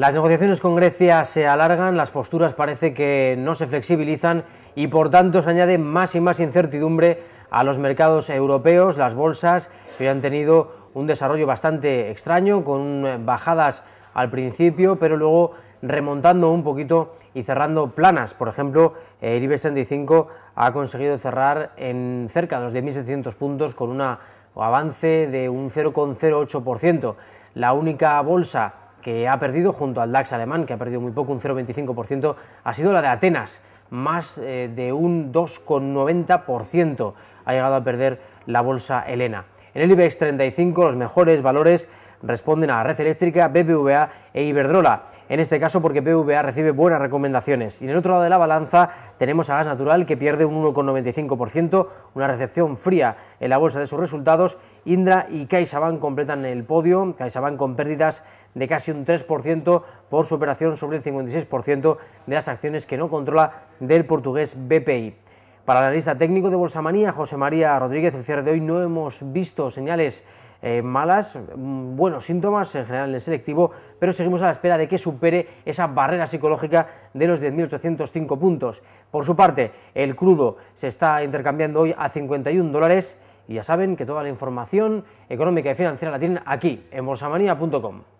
Las negociaciones con Grecia se alargan, las posturas parece que no se flexibilizan y por tanto se añade más y más incertidumbre a los mercados europeos, las bolsas que han tenido un desarrollo bastante extraño con bajadas al principio, pero luego remontando un poquito y cerrando planas. Por ejemplo, eh, el IBEX 35 ha conseguido cerrar en cerca de los 10.700 puntos con un avance de un 0,08%. La única bolsa que ha perdido junto al DAX alemán, que ha perdido muy poco, un 0,25%, ha sido la de Atenas, más eh, de un 2,90%. Ha llegado a perder la bolsa Elena. En el IBEX 35 los mejores valores responden a Red Eléctrica, BBVA e Iberdrola, en este caso porque BBVA recibe buenas recomendaciones. Y en el otro lado de la balanza tenemos a Gas Natural que pierde un 1,95%, una recepción fría en la bolsa de sus resultados. Indra y CaixaBank completan el podio, CaixaBank con pérdidas de casi un 3% por su operación sobre el 56% de las acciones que no controla del portugués BPI. Para el analista técnico de Manía, José María Rodríguez, el cierre de hoy no hemos visto señales eh, malas, mm, buenos síntomas en general en el selectivo, pero seguimos a la espera de que supere esa barrera psicológica de los 10.805 puntos. Por su parte, el crudo se está intercambiando hoy a 51 dólares y ya saben que toda la información económica y financiera la tienen aquí, en bolsamanía.com.